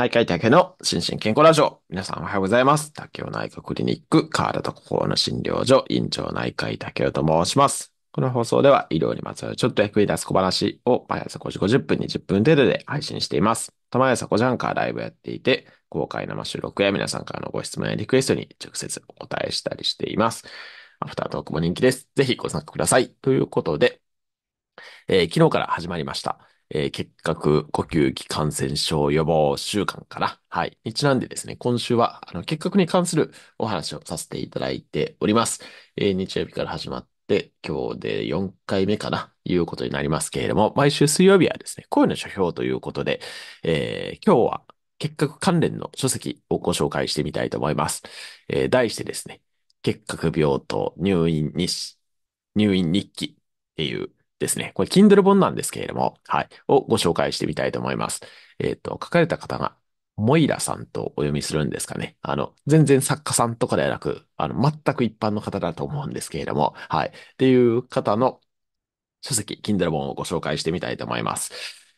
内科医竹の心身健康ラジオ。皆さんおはようございます。竹尾内科クリニック、体と心の診療所、院長内科医竹雄と申します。この放送では医療にまつわるちょっと役に立つ小話を毎朝5時50分に10分程度で配信しています。たまさこじゃんかライブやっていて、公開生収録や皆さんからのご質問やリクエストに直接お答えしたりしています。アフタートークも人気です。ぜひご参加ください。ということで、えー、昨日から始まりました。えー、結核呼吸器感染症予防週間から、はい、にちなんでですね、今週は、あの、結核に関するお話をさせていただいております。えー、日曜日から始まって、今日で4回目かな、いうことになりますけれども、毎週水曜日はですね、声の書評ということで、えー、今日は結核関連の書籍をご紹介してみたいと思います。えー、題してですね、結核病棟入院日、入院日記っていう、ですね。これ Kindle 本なんですけれども、はい。をご紹介してみたいと思います。えっ、ー、と、書かれた方が、モイラさんとお読みするんですかね。あの、全然作家さんとかではなく、あの、全く一般の方だと思うんですけれども、はい。っていう方の書籍、Kindle 本をご紹介してみたいと思います。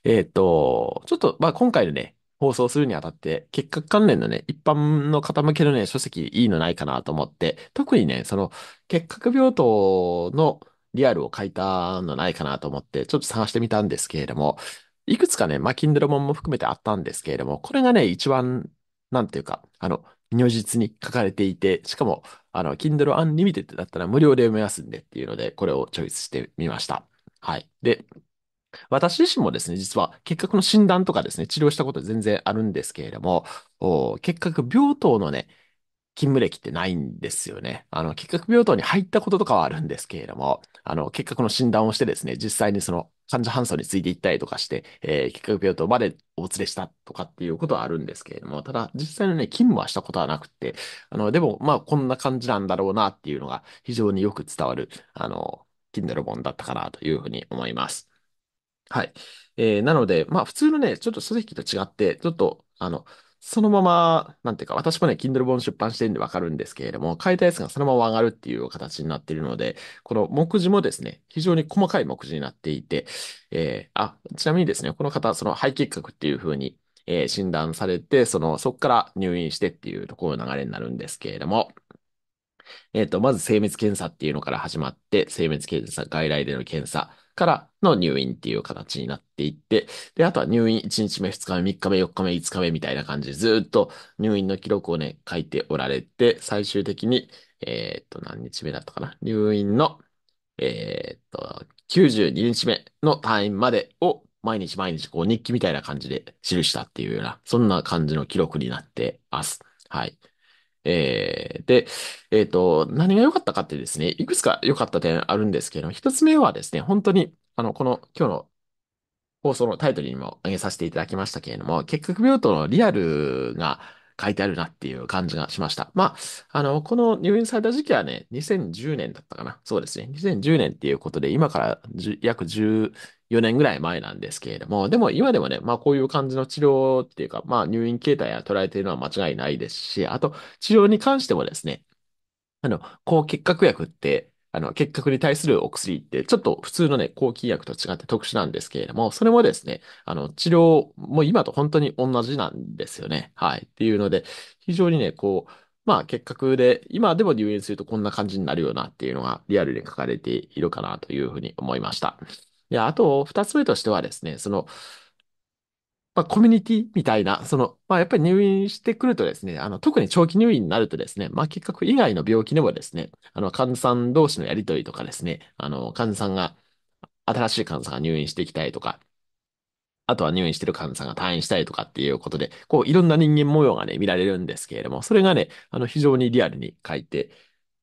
えっ、ー、と、ちょっと、まあ、今回のね、放送するにあたって、結核関連のね、一般の方向けのね、書籍いいのないかなと思って、特にね、その、結核病棟のリアルを書いたのないかなと思って、ちょっと探してみたんですけれども、いくつかね、まあ、キンドル l 本も含めてあったんですけれども、これがね、一番、なんていうか、あの、如実に書かれていて、しかも、あの、キンドルアン Unlimited だったら無料で読めますんでっていうので、これをチョイスしてみました。はい。で、私自身もですね、実は結核の診断とかですね、治療したこと全然あるんですけれども、お結核病棟のね、勤務歴ってないんですよね。あの、結核病棟に入ったこととかはあるんですけれども、あの、結核の診断をしてですね、実際にその患者搬送についていったりとかして、えー、結核病棟までお連れしたとかっていうことはあるんですけれども、ただ実際のね、勤務はしたことはなくて、あの、でも、まあ、こんな感じなんだろうなっていうのが非常によく伝わる、あの、金 i n 本だったかなというふうに思います。はい。えー、なので、まあ、普通のね、ちょっと書籍と違って、ちょっと、あの、そのまま、なんていうか、私もね、Kindle 本出版してるんでわかるんですけれども、書いたやつがそのまま上がるっていう形になっているので、この目次もですね、非常に細かい目次になっていて、えー、あ、ちなみにですね、この方、その肺結核っていうふうに、えー、診断されて、その、そこから入院してっていうところの流れになるんですけれども、えっ、ー、と、まず精密検査っていうのから始まって、精密検査、外来での検査からの入院っていう形になっていって、で、あとは入院1日目、2日目、3日目、4日目、5日目みたいな感じでずっと入院の記録をね、書いておられて、最終的に、えっ、ー、と、何日目だったかな、入院の、えっ、ー、と、92日目の退院までを毎日毎日こう日記みたいな感じで記したっていうような、そんな感じの記録になってます。はい。えー、で、えっ、と、何が良かったかってですね、いくつか良かった点あるんですけれども、一つ目はですね、本当に、あの、この今日の放送のタイトルにも挙げさせていただきましたけれども、結核病棟のリアルが書いてあるなっていう感じがしました。まあ、あの、この入院された時期はね、2010年だったかな。そうですね。2010年っていうことで、今から約10、4年ぐらい前なんですけれども、でも今でもね、まあこういう感じの治療っていうか、まあ入院形態は捉えているのは間違いないですし、あと治療に関してもですね、あの、抗結核薬って、あの、結核に対するお薬って、ちょっと普通のね、抗菌薬と違って特殊なんですけれども、それもですね、あの、治療も今と本当に同じなんですよね。はい。っていうので、非常にね、こう、まあ、結核で、今でも入院するとこんな感じになるよなっていうのがリアルに書かれているかなというふうに思いました。で、あと、二つ目としてはですね、その、まあ、コミュニティみたいな、その、まあ、やっぱり入院してくるとですね、あの、特に長期入院になるとですね、まあ、結核以外の病気でもですね、あの、患者さん同士のやりとりとかですね、あの、患者さんが、新しい患者さんが入院してきたりとか、あとは入院してる患者さんが退院したりとかっていうことで、こう、いろんな人間模様がね、見られるんですけれども、それがね、あの、非常にリアルに書いて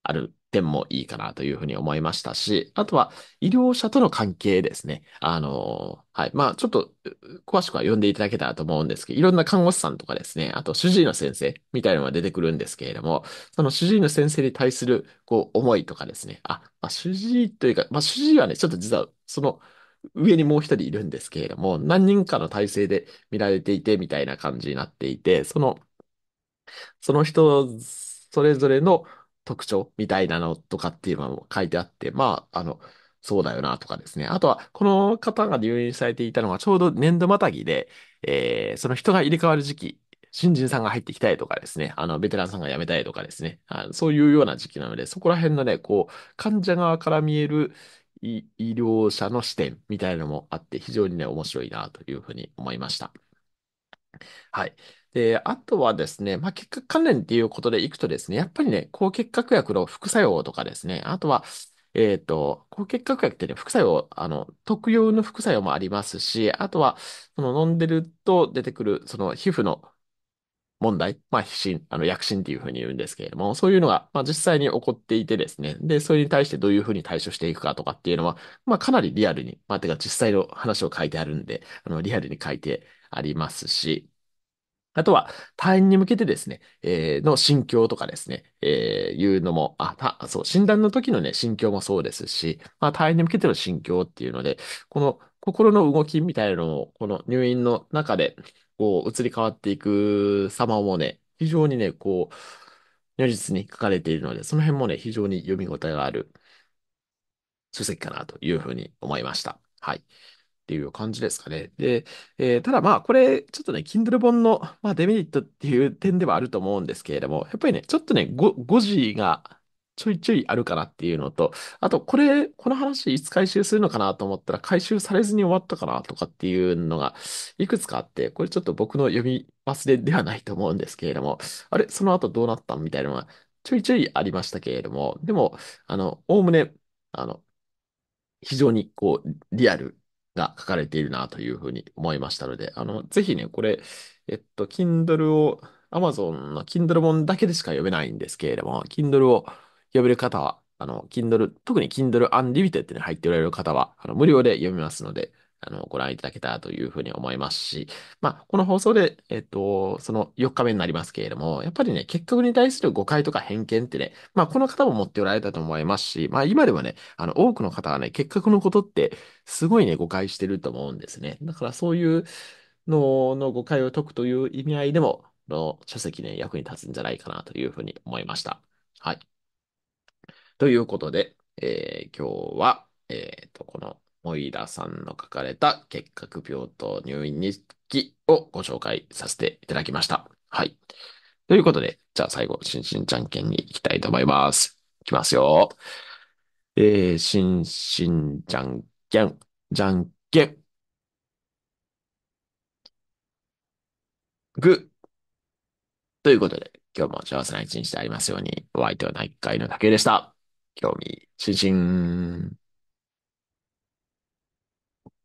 ある点もいいかなというふうに思いましたし、あとは医療者との関係ですね。あの、はい。まあ、ちょっと詳しくは読んでいただけたらと思うんですけど、いろんな看護師さんとかですね、あと主治医の先生みたいなのが出てくるんですけれども、その主治医の先生に対するこう思いとかですね、あ、まあ、主治医というか、まあ、主治医はね、ちょっと実はその、上にもう一人いるんですけれども、何人かの体制で見られていて、みたいな感じになっていて、その、その人それぞれの特徴みたいなのとかっていうのも書いてあって、まあ、あの、そうだよなとかですね。あとは、この方が入院されていたのがちょうど年度またぎで、えー、その人が入れ替わる時期、新人さんが入ってきたりとかですね、あの、ベテランさんが辞めたりとかですね、あそういうような時期なので、そこら辺のね、こう、患者側から見える医療者の視点みたいなのもあって、非常にね、面白いなというふうに思いました。はい。で、あとはですね、まあ、結核関連っていうことでいくとですね、やっぱりね、抗結核薬の副作用とかですね、あとは、えっ、と、抗結核薬ってね、副作用、あの、特有の副作用もありますし、あとは、その飲んでると出てくる、その皮膚の問題、まあ、皮疹、あの、薬疹っていうふうに言うんですけれども、そういうのが、まあ、実際に起こっていてですね、で、それに対してどういうふうに対処していくかとかっていうのは、まあ、かなりリアルに、まあ、てか実際の話を書いてあるんで、あの、リアルに書いてありますし、あとは、退院に向けてですね、えー、の心境とかですね、えー、いうのも、あ、た、そう、診断の時のね、心境もそうですし、まあ、退院に向けての心境っていうので、この心の動きみたいなのを、この入院の中で、こう、移り変わっていく様もね、非常にね、こう、如実に書かれているので、その辺もね、非常に読み応えがある書籍かなというふうに思いました。はい。っていう感じですかね。で、えー、ただまあ、これ、ちょっとね、Kindle 本の、まあ、デメリットっていう点ではあると思うんですけれども、やっぱりね、ちょっとね、5, 5時が、ちょいちょいあるかなっていうのと、あと、これ、この話、いつ回収するのかなと思ったら、回収されずに終わったかなとかっていうのが、いくつかあって、これちょっと僕の読み忘れではないと思うんですけれども、あれ、その後どうなったみたいなのが、ちょいちょいありましたけれども、でも、あの、おおむね、あの、非常にこう、リアルが書かれているなというふうに思いましたので、あの、ぜひね、これ、えっと、Kindle を、Amazon の Kindle 本だけでしか読めないんですけれども、Kindle を読める方は、あの、Kindle、特に Kindle Unlimited に入っておられる方は、あの無料で読みますので、あの、ご覧いただけたらというふうに思いますし、まあ、この放送で、えっと、その4日目になりますけれども、やっぱりね、結局に対する誤解とか偏見ってね、まあ、この方も持っておられたと思いますし、まあ、今ではね、あの、多くの方はね、結核のことって、すごいね、誤解してると思うんですね。だから、そういうのの誤解を解くという意味合いでも、の書籍ね、役に立つんじゃないかなというふうに思いました。はい。ということで、えー、今日は、えっ、ー、と、この、モイラさんの書かれた結核病棟入院日記をご紹介させていただきました。はい。ということで、じゃあ最後、しんしんじゃんけんに行きたいと思います。いきますよ。えー、しんしんじゃんけん、じゃんけん。ぐ。ということで、今日も幸せな一日でありますように、お相手は内科医の竹でした。興味津々。